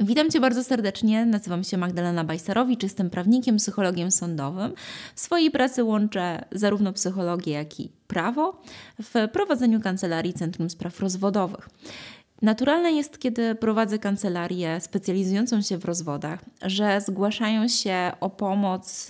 Witam Cię bardzo serdecznie. Nazywam się Magdalena Bajsarowicz, jestem prawnikiem, psychologiem sądowym. W swojej pracy łączę zarówno psychologię, jak i prawo w prowadzeniu kancelarii Centrum Spraw Rozwodowych. Naturalne jest, kiedy prowadzę kancelarię specjalizującą się w rozwodach, że zgłaszają się o pomoc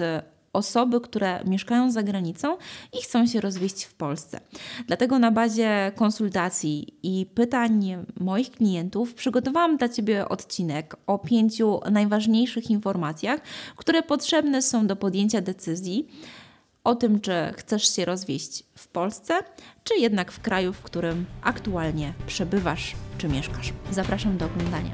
osoby, które mieszkają za granicą i chcą się rozwieść w Polsce. Dlatego na bazie konsultacji i pytań moich klientów przygotowałam dla Ciebie odcinek o pięciu najważniejszych informacjach, które potrzebne są do podjęcia decyzji o tym, czy chcesz się rozwieść w Polsce, czy jednak w kraju, w którym aktualnie przebywasz czy mieszkasz. Zapraszam do oglądania.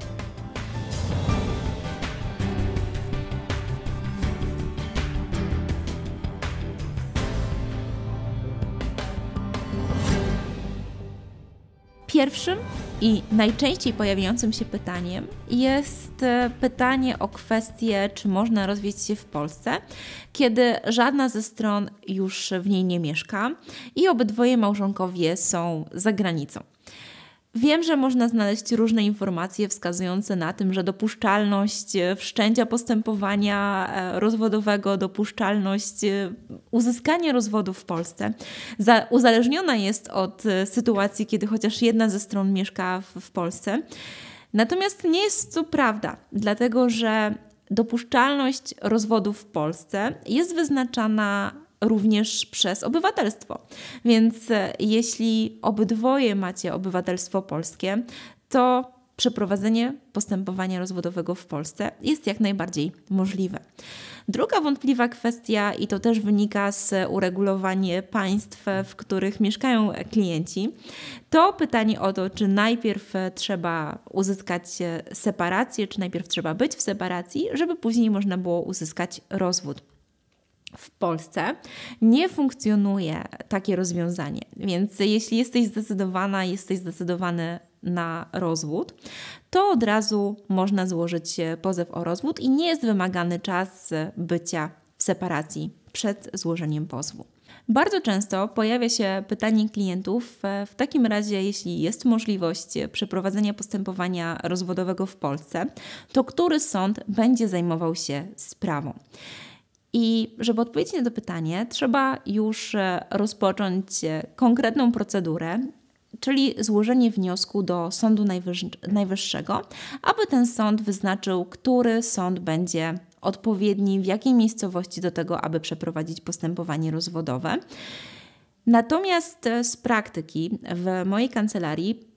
Pierwszym i najczęściej pojawiającym się pytaniem jest e, pytanie o kwestię, czy można rozwieść się w Polsce, kiedy żadna ze stron już w niej nie mieszka i obydwoje małżonkowie są za granicą. Wiem, że można znaleźć różne informacje wskazujące na tym, że dopuszczalność e, wszczęcia postępowania e, rozwodowego, dopuszczalność e, uzyskania rozwodu w Polsce uzależniona jest od sytuacji, kiedy chociaż jedna ze stron mieszka w Polsce. Natomiast nie jest to prawda, dlatego że dopuszczalność rozwodu w Polsce jest wyznaczana również przez obywatelstwo. Więc e, jeśli obydwoje macie obywatelstwo polskie, to przeprowadzenie postępowania rozwodowego w Polsce jest jak najbardziej możliwe. Druga wątpliwa kwestia, i to też wynika z uregulowania państw, w których mieszkają klienci, to pytanie o to, czy najpierw trzeba uzyskać separację, czy najpierw trzeba być w separacji, żeby później można było uzyskać rozwód w Polsce nie funkcjonuje takie rozwiązanie. Więc jeśli jesteś zdecydowana, jesteś zdecydowany na rozwód, to od razu można złożyć e, pozew o rozwód i nie jest wymagany czas e, bycia w separacji przed złożeniem pozwu. Bardzo często pojawia się pytanie klientów: e, w takim razie, jeśli jest możliwość przeprowadzenia postępowania rozwodowego w Polsce, to który sąd będzie zajmował się sprawą? żeby odpowiedzieć na to pytanie, trzeba już e, rozpocząć e, konkretną procedurę, czyli złożenie wniosku do Sądu Najwyższego, aby ten sąd wyznaczył, który sąd będzie odpowiedni, w jakiej miejscowości do tego, aby przeprowadzić postępowanie rozwodowe. Natomiast e, z praktyki w mojej kancelarii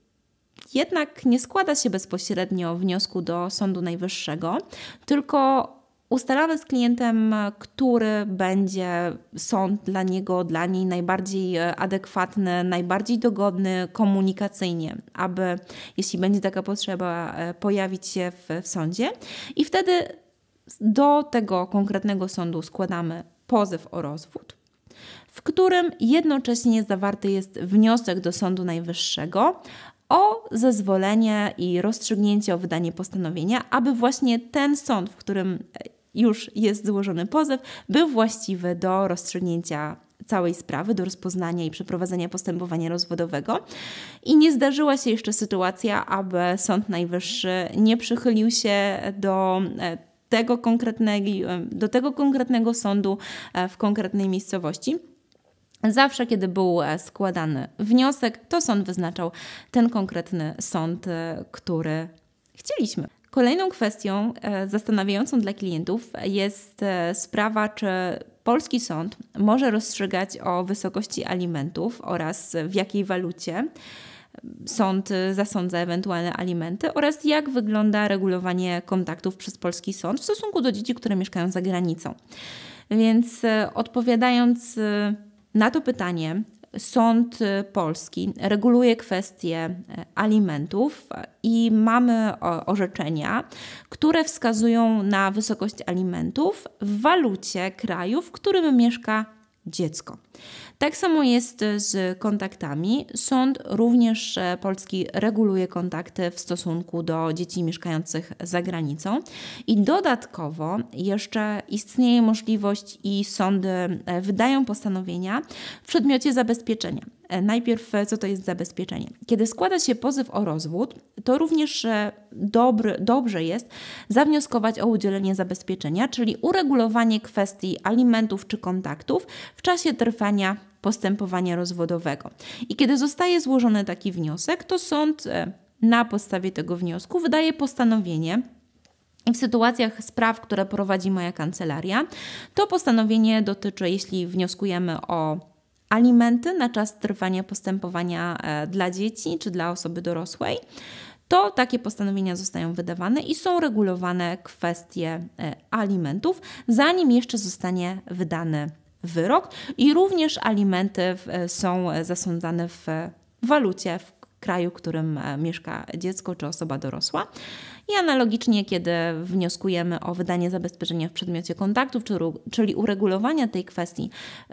jednak nie składa się bezpośrednio wniosku do Sądu Najwyższego, tylko Ustalamy z klientem, który będzie sąd dla niego, dla niej najbardziej e, adekwatny, najbardziej dogodny komunikacyjnie, aby, jeśli będzie taka potrzeba, e, pojawić się w, w sądzie. I wtedy do tego konkretnego sądu składamy pozew o rozwód, w którym jednocześnie zawarty jest wniosek do Sądu Najwyższego o zezwolenie i rozstrzygnięcie o wydanie postanowienia, aby właśnie ten sąd, w którym już jest złożony pozew, był właściwy do rozstrzygnięcia całej sprawy, do rozpoznania i przeprowadzenia postępowania rozwodowego. I nie zdarzyła się jeszcze sytuacja, aby Sąd Najwyższy nie przychylił się do e, tego konkretnego, e, do tego konkretnego sądu e, w konkretnej miejscowości. Zawsze, kiedy był składany wniosek, to sąd wyznaczał ten konkretny sąd, który chcieliśmy. Kolejną kwestią e, zastanawiającą dla klientów jest e, sprawa, czy polski sąd może rozstrzygać o wysokości alimentów oraz w jakiej walucie sąd zasądza ewentualne alimenty oraz jak wygląda regulowanie kontaktów przez polski sąd w stosunku do dzieci, które mieszkają za granicą. Więc e, odpowiadając na to pytanie, sąd y, polski reguluje kwestie e, alimentów i mamy orzeczenia, które wskazują na wysokość alimentów w walucie kraju, w którym mieszka dziecko. Tak samo jest z kontaktami. Sąd również e, polski reguluje kontakty w stosunku do dzieci mieszkających za granicą i dodatkowo jeszcze istnieje możliwość i sądy e, wydają postanowienia w przedmiocie zabezpieczenia. E, najpierw, e, co to jest zabezpieczenie. Kiedy składa się pozyw o rozwód, to również e, dobry, dobrze jest zawnioskować o udzielenie zabezpieczenia, czyli uregulowanie kwestii alimentów czy kontaktów w czasie trwania postępowania rozwodowego. I kiedy zostaje złożony taki wniosek, to sąd na podstawie tego wniosku wydaje postanowienie, i w sytuacjach spraw, które prowadzi moja kancelaria, to postanowienie dotyczy, jeśli wnioskujemy o alimenty na czas trwania postępowania e, dla dzieci czy dla osoby dorosłej, to takie postanowienia zostają wydawane i są regulowane kwestie e, alimentów, zanim jeszcze zostanie wydany wyrok, i również alimenty e, są zasądzane w walucie, w kraju, w którym e, mieszka dziecko czy osoba dorosła. I analogicznie, kiedy wnioskujemy o wydanie zabezpieczenia w przedmiocie kontaktów, czyli uregulowania tej kwestii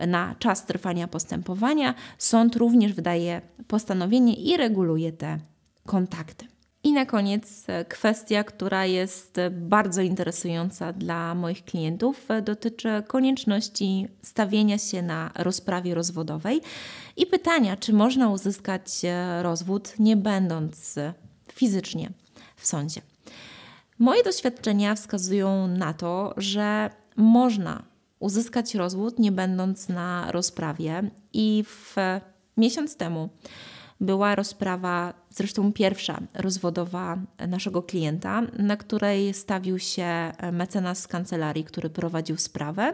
na czas trwania postępowania, sąd również wydaje postanowienie i reguluje te kontakty. I na koniec e, kwestia, która jest e, bardzo interesująca dla moich klientów, e, dotyczy konieczności stawienia się na rozprawie rozwodowej i pytania, czy można uzyskać rozwód nie będąc fizycznie w sądzie. Moje doświadczenia wskazują na to, że można uzyskać rozwód nie będąc na rozprawie i w miesiąc temu była rozprawa, zresztą pierwsza rozwodowa naszego klienta, na której stawił się mecenas z kancelarii, który prowadził sprawę.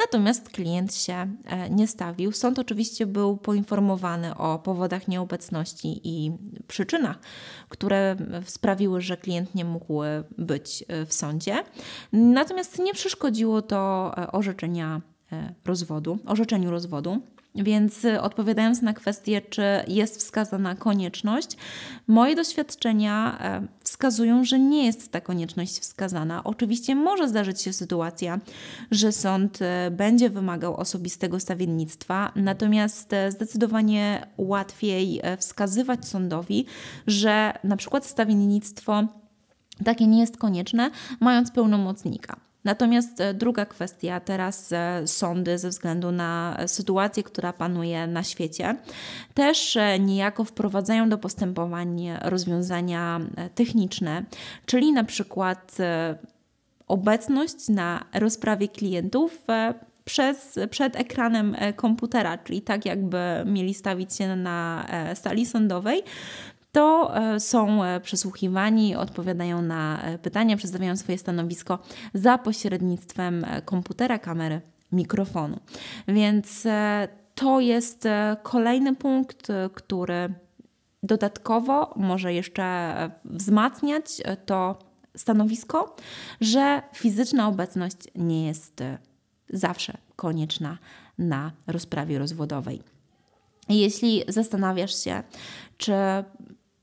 Natomiast klient się e, nie stawił. Sąd oczywiście był poinformowany o powodach nieobecności i przyczynach, które sprawiły, że klient nie mógł e, być e, w sądzie. Natomiast nie przeszkodziło to orzeczenia rozwodu, orzeczeniu rozwodu. Więc y, odpowiadając na kwestię, czy jest wskazana konieczność, moje doświadczenia e, wskazują, że nie jest ta konieczność wskazana. Oczywiście może zdarzyć się sytuacja, że sąd e, będzie wymagał osobistego stawiennictwa, natomiast e, zdecydowanie łatwiej wskazywać sądowi, że na przykład stawiennictwo takie nie jest konieczne, mając pełnomocnika. Natomiast e, druga kwestia, teraz e, sądy ze względu na e, sytuację, która panuje na świecie, też niejako wprowadzają do postępowań rozwiązania techniczne, czyli na przykład obecność na rozprawie klientów przez, przed ekranem komputera, czyli tak jakby mieli stawić się na sali sądowej, to e, są e, przesłuchiwani, odpowiadają na e, pytania, przedstawiają swoje stanowisko za pośrednictwem komputera, kamery, mikrofonu. Więc to jest kolejny punkt, który dodatkowo może jeszcze wzmacniać to stanowisko, że fizyczna obecność nie jest zawsze konieczna na rozprawie rozwodowej. Jeśli zastanawiasz się, czy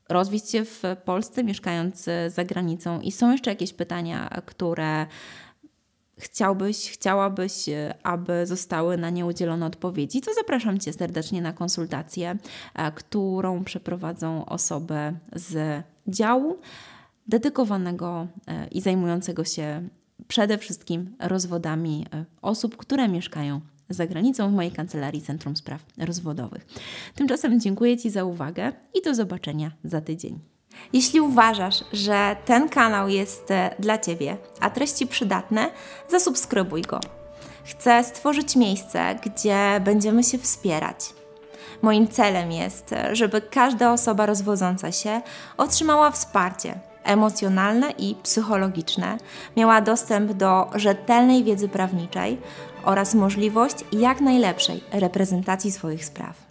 rozwijść się w Polsce, mieszkając za granicą? I są jeszcze jakieś pytania, które chciałbyś, chciałabyś, aby zostały na nie udzielone odpowiedzi, to zapraszam Cię serdecznie na konsultację, e, którą przeprowadzą osoby z działu dedykowanego e, i zajmującego się przede wszystkim rozwodami e, osób, które mieszkają za granicą w mojej kancelarii Centrum Spraw Rozwodowych. Tymczasem dziękuję Ci za uwagę i do zobaczenia za tydzień. Jeśli uważasz, że ten kanał jest e, dla Ciebie, a treści przydatne, zasubskrybuj go. Chcę stworzyć miejsce, gdzie będziemy się wspierać. Moim celem jest, e, żeby każda osoba rozwodząca się otrzymała wsparcie emocjonalne i psychologiczne, miała dostęp do rzetelnej wiedzy prawniczej oraz możliwość jak najlepszej reprezentacji swoich spraw.